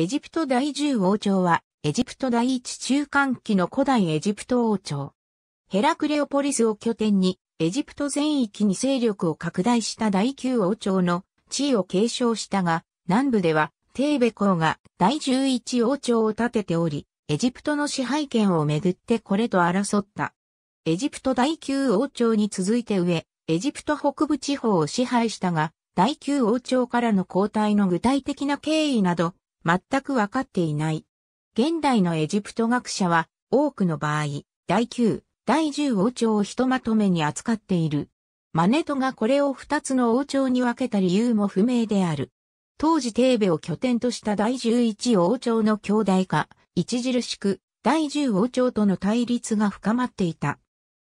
エジプト第10王朝は、エジプト第一中間期の古代エジプト王朝。ヘラクレオポリスを拠点に、エジプト全域に勢力を拡大した第9王朝の地位を継承したが、南部では、テーベ公が第11王朝を建てており、エジプトの支配権をめぐってこれと争った。エジプト第9王朝に続いて上、エジプト北部地方を支配したが、第9王朝からの交代の具体的な経緯など、全くわかっていない。現代のエジプト学者は多くの場合、第9、第10王朝をひとまとめに扱っている。マネトがこれを2つの王朝に分けた理由も不明である。当時テーベを拠点とした第11王朝の兄弟化、著しく第10王朝との対立が深まっていた。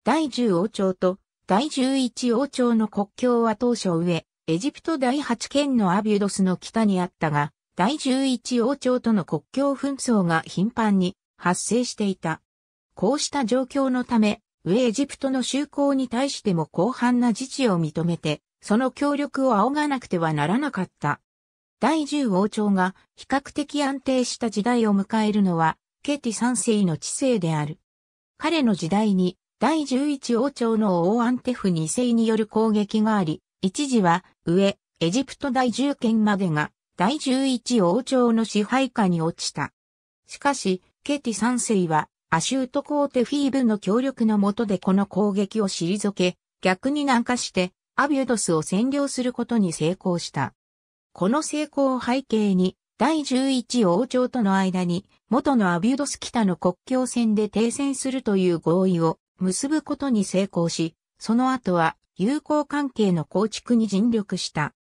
第10王朝と第11王朝の国境は当初上、エジプト第8県のアビュドスの北にあったが、第11王朝との国境紛争が頻繁に発生していた。こうした状況のため、上エジプトの就航に対しても広範な自治を認めて、その協力を仰がなくてはならなかった。第10王朝が比較的安定した時代を迎えるのは、ケティ3世の治世である。彼の時代に、第11王朝の王アンテフ2世による攻撃があり、一時は、上、エジプト第10県までが第11王朝の支配下に落ちた。しかし、ケティ三世は、アシュートコーテフィーブの協力のもとでこの攻撃を退け、逆に南下して、アビュドスを占領することに成功した。この成功を背景に、第11王朝との間に、元のアビュドス北の国境線で停戦するという合意を結ぶことに成功し、その後は友好関係の構築に尽力した。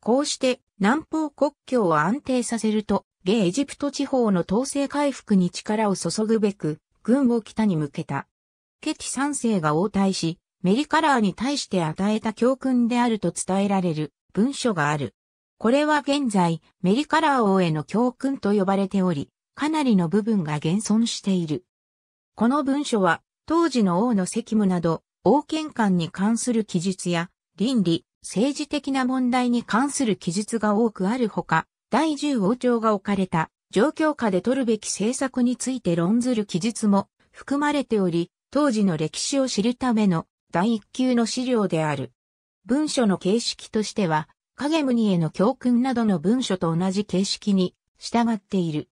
こうして南方国境を安定させると、現エジプト地方の統制回復に力を注ぐべく、軍を北に向けた。ケティ三世が応対し、メリカラーに対して与えた教訓であると伝えられる文書がある。これは現在、メリカラー王への教訓と呼ばれており、かなりの部分が現存している。この文書は、当時の王の責務など、王権官に関する記述や、倫理、政治的な問題に関する記述が多くあるほか、第10王朝が置かれた状況下で取るべき政策について論ずる記述も含まれており、当時の歴史を知るための第一級の資料である。文書の形式としては、影無二への教訓などの文書と同じ形式に従っている。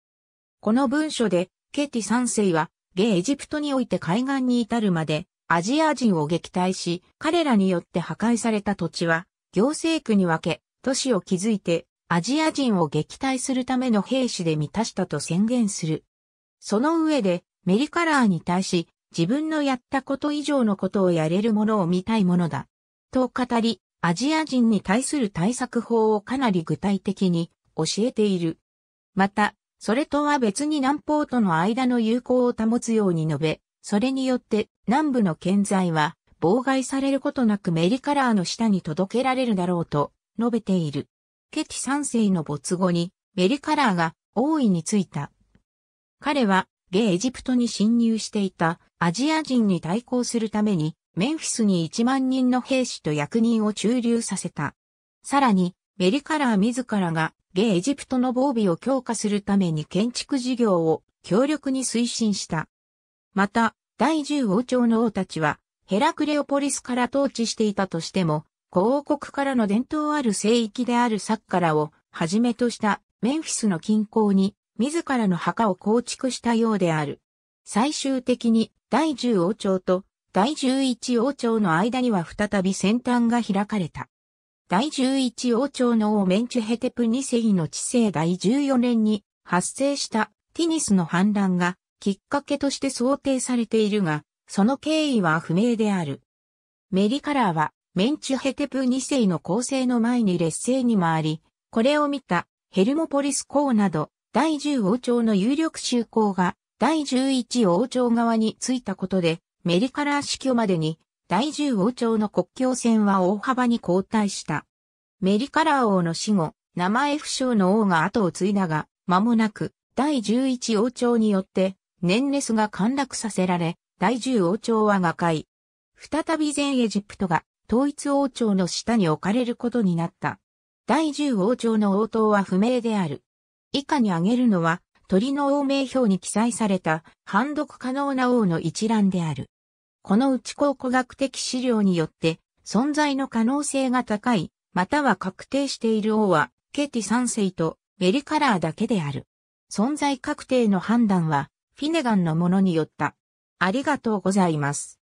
この文書で、ケティ3世は、ゲエジプトにおいて海岸に至るまで、アジア人を撃退し、彼らによって破壊された土地は、行政区に分け、都市を築いて、アジア人を撃退するための兵士で満たしたと宣言する。その上で、メリカラーに対し、自分のやったこと以上のことをやれるものを見たいものだ。と語り、アジア人に対する対策法をかなり具体的に教えている。また、それとは別に南方との間の友好を保つように述べ、それによって南部の建材は妨害されることなくメリカラーの下に届けられるだろうと述べている。ケティ三世の没後にメリカラーが大いについた。彼はゲエジプトに侵入していたアジア人に対抗するためにメンフィスに1万人の兵士と役人を駐留させた。さらにメリカラー自らがゲエジプトの防備を強化するために建築事業を強力に推進した。また、第十王朝の王たちは、ヘラクレオポリスから統治していたとしても、古王国からの伝統ある聖域であるサッカラをはじめとしたメンフィスの近郊に自らの墓を構築したようである。最終的に第10王朝と第11王朝の間には再び先端が開かれた。第11王朝の王メンチュヘテプ二世の治世第14年に発生したティニスの反乱がきっかけとして想定されているが、その経緯は不明である。メリカラーは、メンチュヘテプ2世の構成の前に劣勢に回り、これを見たヘルモポリス公など第10王朝の有力修公が第11王朝側についたことで、メリカラー死去までに第10王朝の国境線は大幅に後退した。メリカラー王の死後、名前不詳の王が後を継いだが、間もなく第11王朝によって年レスが陥落させられ、第十王朝は瓦解。再び全エジプトが統一王朝の下に置かれることになった。第十王朝の応答は不明である。以下に挙げるのは、鳥の王名表に記載された、判読可能な王の一覧である。このうち考古学的資料によって、存在の可能性が高い、または確定している王は、ケティ三世とメリカラーだけである。存在確定の判断は、ィネガンのものによった。ありがとうございます。